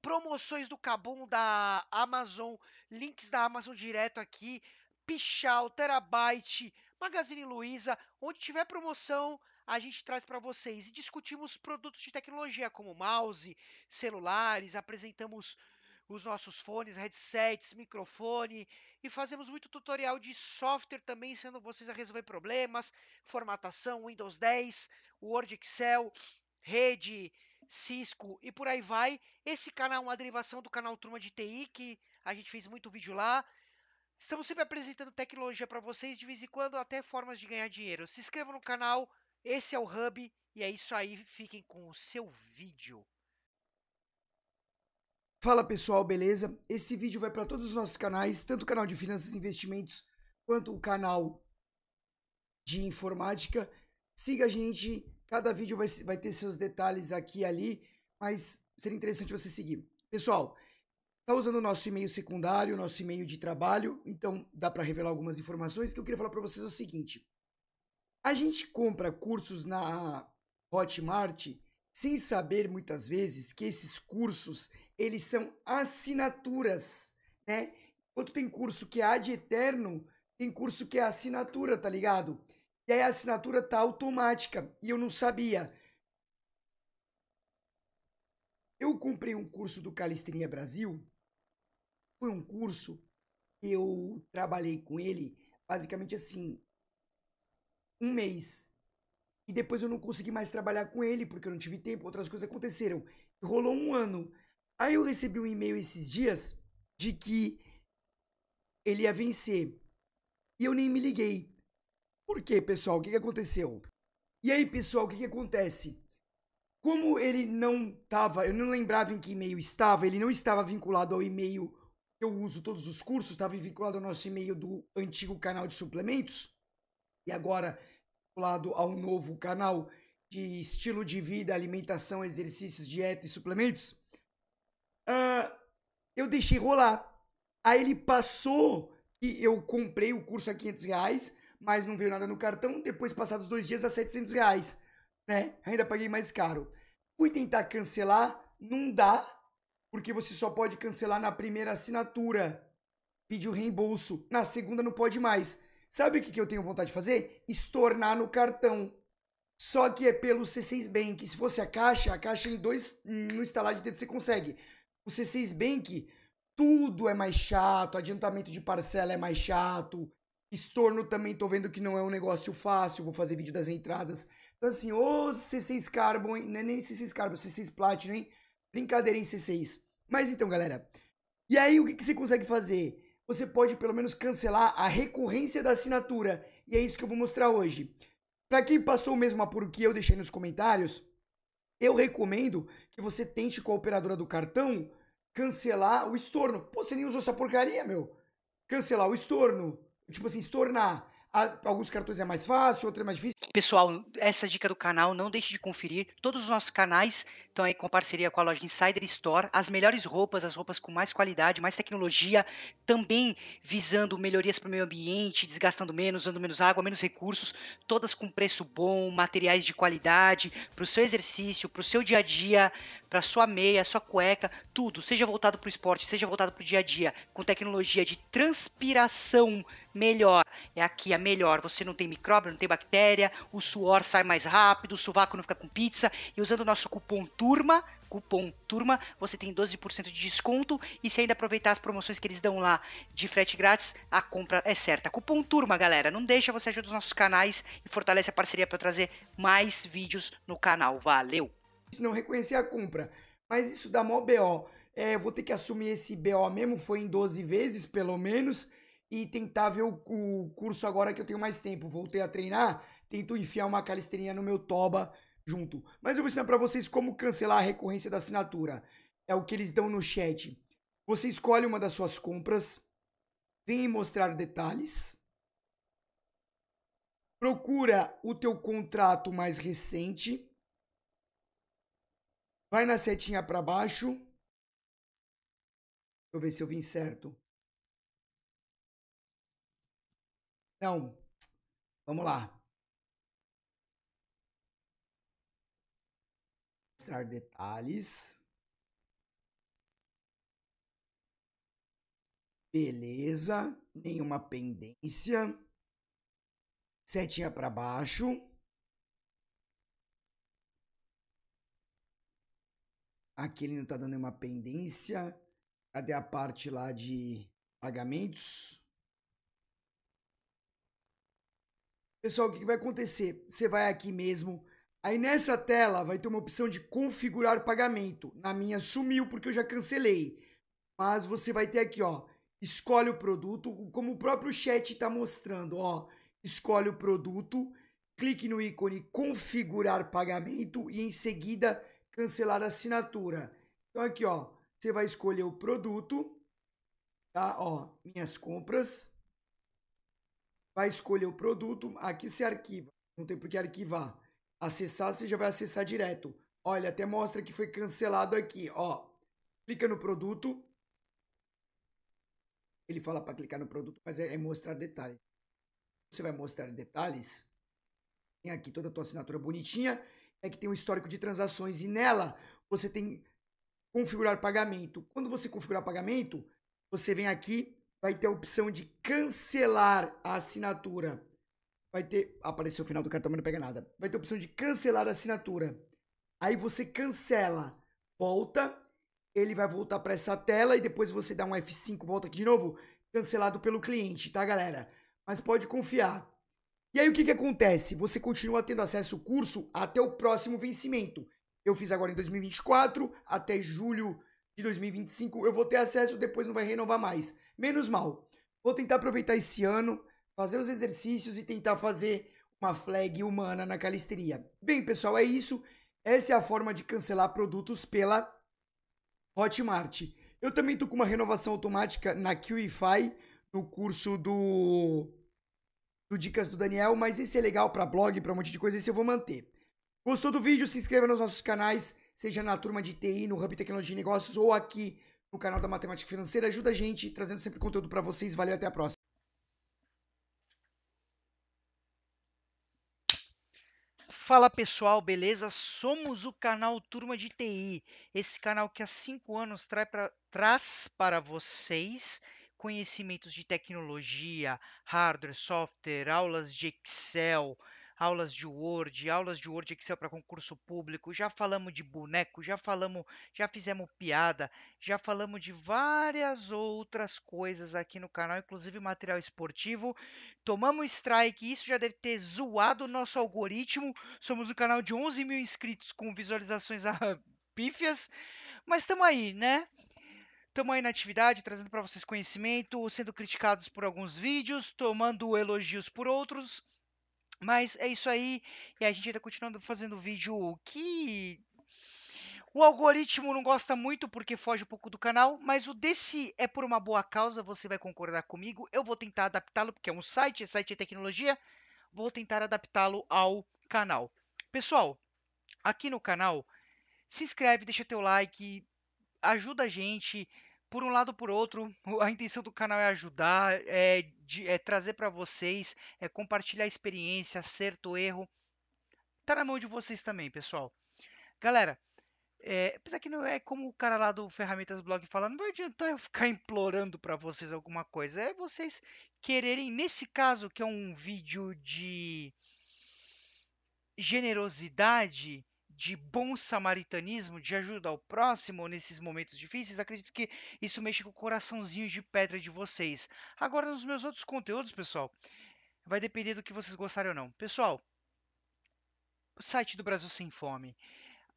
promoções do Kabum da Amazon, links da Amazon direto aqui, Pichal, Terabyte, Magazine Luiza, onde tiver promoção, a gente traz para vocês e discutimos produtos de tecnologia como mouse, celulares, apresentamos os nossos fones, headsets, microfone e fazemos muito tutorial de software também, sendo vocês a resolver problemas, formatação, Windows 10, Word, Excel, rede, Cisco e por aí vai. Esse canal é uma derivação do canal Turma de TI, que a gente fez muito vídeo lá. Estamos sempre apresentando tecnologia para vocês, de vez em quando até formas de ganhar dinheiro. Se inscreva no canal, esse é o Hub, e é isso aí, fiquem com o seu vídeo. Fala pessoal, beleza? Esse vídeo vai para todos os nossos canais, tanto o canal de finanças e investimentos, quanto o canal de informática. Siga a gente Cada vídeo vai, vai ter seus detalhes aqui e ali, mas seria interessante você seguir. Pessoal, tá usando o nosso e-mail secundário, nosso e-mail de trabalho, então dá para revelar algumas informações que eu queria falar para vocês é o seguinte. A gente compra cursos na Hotmart sem saber muitas vezes que esses cursos, eles são assinaturas, né? Enquanto tem curso que é ad eterno, tem curso que é assinatura, tá ligado? E aí a assinatura tá automática e eu não sabia. Eu comprei um curso do Calistenia Brasil. Foi um curso que eu trabalhei com ele basicamente assim, um mês. E depois eu não consegui mais trabalhar com ele porque eu não tive tempo, outras coisas aconteceram. Rolou um ano. Aí eu recebi um e-mail esses dias de que ele ia vencer. E eu nem me liguei. Por quê, pessoal? O que, aconteceu? E aí, pessoal, o que, que acontece? Como ele não estava, eu não lembrava em que e-mail estava, ele não estava vinculado ao e-mail que eu uso todos os cursos, estava vinculado ao nosso e-mail do antigo canal de suplementos, e agora vinculado ao novo canal de estilo de vida, alimentação, exercícios, dieta e suplementos. Uh, eu deixei rolar. Aí ele passou e eu comprei o curso a 500 reais mas não veio nada no cartão. Depois, passados dois dias, a 700 reais, né? Ainda paguei mais caro. Fui tentar cancelar, não dá, porque você só pode cancelar na primeira assinatura. Pediu reembolso, na segunda não pode mais. Sabe o que, que eu tenho vontade de fazer? Estornar no cartão. Só que é pelo C6 Bank. Se fosse a caixa, a caixa em dois, no instalar de dedo você consegue. O C6 Bank, tudo é mais chato, adiantamento de parcela é mais chato, Estorno também tô vendo que não é um negócio fácil, vou fazer vídeo das entradas. Então assim, ô C6 Carbon, hein? não é nem C6 Carbon, é C6 Platinum, hein? Brincadeira em C6. Mas então, galera, e aí o que, que você consegue fazer? Você pode pelo menos cancelar a recorrência da assinatura, e é isso que eu vou mostrar hoje. Para quem passou o mesmo apuro que eu deixei nos comentários, eu recomendo que você tente com a operadora do cartão cancelar o estorno. Pô, você nem usou essa porcaria, meu. Cancelar o estorno tipo assim, se tornar. alguns cartões é mais fácil, outro é mais difícil. Pessoal, essa dica do canal, não deixe de conferir. Todos os nossos canais estão aí com parceria com a loja Insider Store. As melhores roupas, as roupas com mais qualidade, mais tecnologia, também visando melhorias para o meio ambiente, desgastando menos, usando menos água, menos recursos, todas com preço bom, materiais de qualidade, para o seu exercício, para o seu dia a dia, para sua meia, sua cueca, tudo, seja voltado para o esporte, seja voltado para o dia a dia, com tecnologia de transpiração melhor. É aqui a melhor. Você não tem micróbio, não tem bactéria, o suor sai mais rápido, o sovaco não fica com pizza. E usando o nosso cupom TURMA, cupom TURMA, você tem 12% de desconto. E se ainda aproveitar as promoções que eles dão lá de frete grátis, a compra é certa. Cupom TURMA, galera. Não deixa, você ajuda os nossos canais e fortalece a parceria para trazer mais vídeos no canal. Valeu! Se não reconhecer a compra mas isso dá mó BO. É, vou ter que assumir esse BO mesmo, foi em 12 vezes, pelo menos, e tentar ver o, o curso agora que eu tenho mais tempo. Voltei a treinar, tento enfiar uma calistenia no meu toba junto. Mas eu vou ensinar para vocês como cancelar a recorrência da assinatura. É o que eles dão no chat. Você escolhe uma das suas compras, vem mostrar detalhes, procura o teu contrato mais recente, Vai na setinha para baixo. Deixa eu ver se eu vim certo. Não. Vamos lá. Mostrar detalhes. Beleza, nenhuma pendência. Setinha para baixo. Aqui ele não está dando nenhuma pendência. Cadê a parte lá de pagamentos? Pessoal, o que vai acontecer? Você vai aqui mesmo. Aí nessa tela vai ter uma opção de configurar pagamento. Na minha sumiu porque eu já cancelei. Mas você vai ter aqui, ó. Escolhe o produto, como o próprio chat está mostrando, ó. Escolhe o produto, clique no ícone configurar pagamento e em seguida cancelar a assinatura. Então aqui, ó, você vai escolher o produto, tá? Ó, minhas compras. Vai escolher o produto, aqui você arquiva. Não tem por que arquivar. Acessar, você já vai acessar direto. Olha, até mostra que foi cancelado aqui, ó. Clica no produto. Ele fala para clicar no produto, mas é, é mostrar detalhes. Você vai mostrar detalhes. Tem aqui toda a tua assinatura bonitinha é que tem um histórico de transações e nela você tem configurar pagamento. Quando você configurar pagamento, você vem aqui, vai ter a opção de cancelar a assinatura. Vai ter, apareceu o final do cartão, mas não pega nada. Vai ter a opção de cancelar a assinatura. Aí você cancela, volta, ele vai voltar para essa tela e depois você dá um F5, volta aqui de novo, cancelado pelo cliente, tá, galera? Mas pode confiar, e aí o que, que acontece? Você continua tendo acesso ao curso até o próximo vencimento. Eu fiz agora em 2024, até julho de 2025 eu vou ter acesso, depois não vai renovar mais. Menos mal. Vou tentar aproveitar esse ano, fazer os exercícios e tentar fazer uma flag humana na calisteria. Bem, pessoal, é isso. Essa é a forma de cancelar produtos pela Hotmart. Eu também estou com uma renovação automática na QIFI, no curso do do Dicas do Daniel, mas esse é legal para blog, para um monte de coisa, esse eu vou manter. Gostou do vídeo? Se inscreva nos nossos canais, seja na turma de TI, no Hub Tecnologia e Negócios ou aqui no canal da Matemática Financeira. Ajuda a gente, trazendo sempre conteúdo para vocês. Valeu, até a próxima. Fala pessoal, beleza? Somos o canal Turma de TI, esse canal que há cinco anos traz para vocês conhecimentos de tecnologia, hardware, software, aulas de Excel, aulas de Word, aulas de Word Excel para concurso público, já falamos de boneco, já falamos, já fizemos piada, já falamos de várias outras coisas aqui no canal, inclusive material esportivo. Tomamos strike, isso já deve ter zoado o nosso algoritmo. Somos um canal de 11 mil inscritos com visualizações pífias, mas estamos aí, né? Estamos aí na atividade, trazendo para vocês conhecimento, sendo criticados por alguns vídeos, tomando elogios por outros. Mas é isso aí, e a gente ainda continuando fazendo vídeo que o algoritmo não gosta muito porque foge um pouco do canal, mas o desse é por uma boa causa, você vai concordar comigo. Eu vou tentar adaptá-lo, porque é um site, é site de tecnologia, vou tentar adaptá-lo ao canal. Pessoal, aqui no canal, se inscreve, deixa teu like, ajuda a gente por um lado por outro, a intenção do canal é ajudar, é, de, é trazer para vocês, é compartilhar experiência, acerto, erro. Tá na mão de vocês também, pessoal. Galera, é, apesar que não é como o cara lá do Ferramentas Blog fala, não vai adiantar eu ficar implorando para vocês alguma coisa. É vocês quererem, nesse caso que é um vídeo de generosidade, de bom samaritanismo, de ajuda ao próximo nesses momentos difíceis, acredito que isso mexe com o coraçãozinho de pedra de vocês. Agora, nos meus outros conteúdos, pessoal, vai depender do que vocês gostarem ou não. Pessoal, o site do Brasil Sem Fome.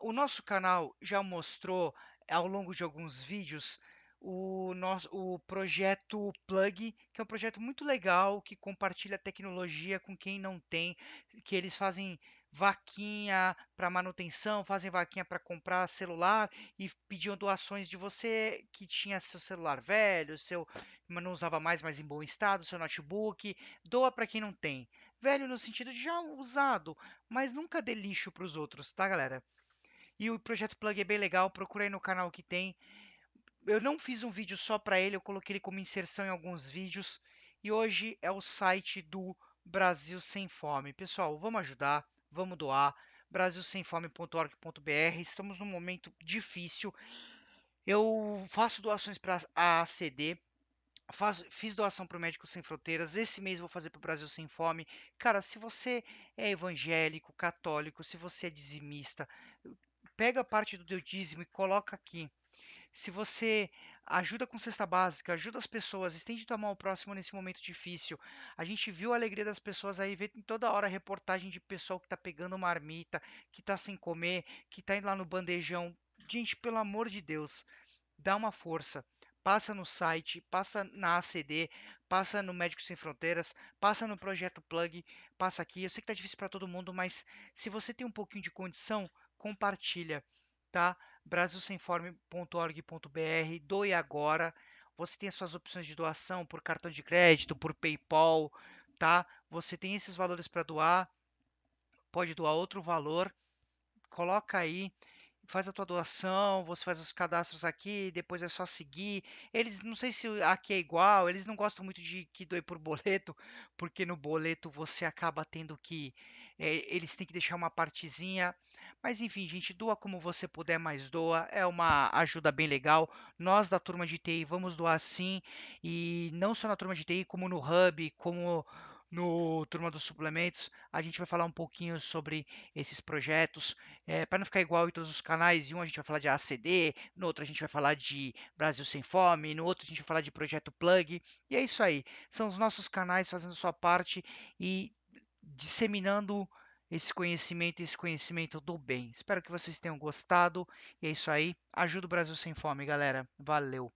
O nosso canal já mostrou ao longo de alguns vídeos o, nosso, o projeto Plug, que é um projeto muito legal que compartilha tecnologia com quem não tem, que eles fazem vaquinha para manutenção, fazem vaquinha para comprar celular e pediam doações de você que tinha seu celular velho, seu não usava mais, mas em bom estado, seu notebook, doa para quem não tem. Velho no sentido de já usado, mas nunca dê lixo para os outros, tá, galera? E o projeto Plug é bem legal, procurei no canal que tem. Eu não fiz um vídeo só para ele, eu coloquei ele como inserção em alguns vídeos. E hoje é o site do Brasil Sem Fome. Pessoal, vamos ajudar vamos doar. Brasilsemfome.org.br. Estamos num momento difícil. Eu faço doações para a ACD, Faz, fiz doação para o Médicos Sem Fronteiras, esse mês vou fazer para o Brasil Sem Fome. Cara, se você é evangélico, católico, se você é dizimista, pega a parte do teu dízimo e coloca aqui se você ajuda com cesta básica, ajuda as pessoas, estende tua mão ao próximo nesse momento difícil. A gente viu a alegria das pessoas aí, vê toda hora reportagem de pessoal que tá pegando uma marmita, que tá sem comer, que tá indo lá no bandejão. Gente, pelo amor de Deus, dá uma força. Passa no site, passa na ACD, passa no Médicos Sem Fronteiras, passa no Projeto Plug, passa aqui. Eu sei que tá difícil para todo mundo, mas se você tem um pouquinho de condição, compartilha, tá? brasilsemforme.org.br, doe agora. Você tem as suas opções de doação por cartão de crédito, por PayPal, tá? Você tem esses valores para doar. Pode doar outro valor. Coloca aí, faz a tua doação, você faz os cadastros aqui, depois é só seguir. Eles não sei se aqui é igual, eles não gostam muito de que doe por boleto, porque no boleto você acaba tendo que é, eles têm que deixar uma partezinha mas enfim, gente, doa como você puder, mas doa. É uma ajuda bem legal. Nós da turma de TI vamos doar sim. E não só na turma de TI, como no Hub, como no Turma dos Suplementos, a gente vai falar um pouquinho sobre esses projetos, é, para não ficar igual em todos os canais, em um a gente vai falar de ACD, no outro a gente vai falar de Brasil Sem Fome, no outro a gente vai falar de Projeto Plug, e é isso aí, são os nossos canais fazendo sua parte e disseminando esse conhecimento, esse conhecimento do bem. Espero que vocês tenham gostado. E é isso aí. Ajuda o Brasil sem fome, galera. Valeu.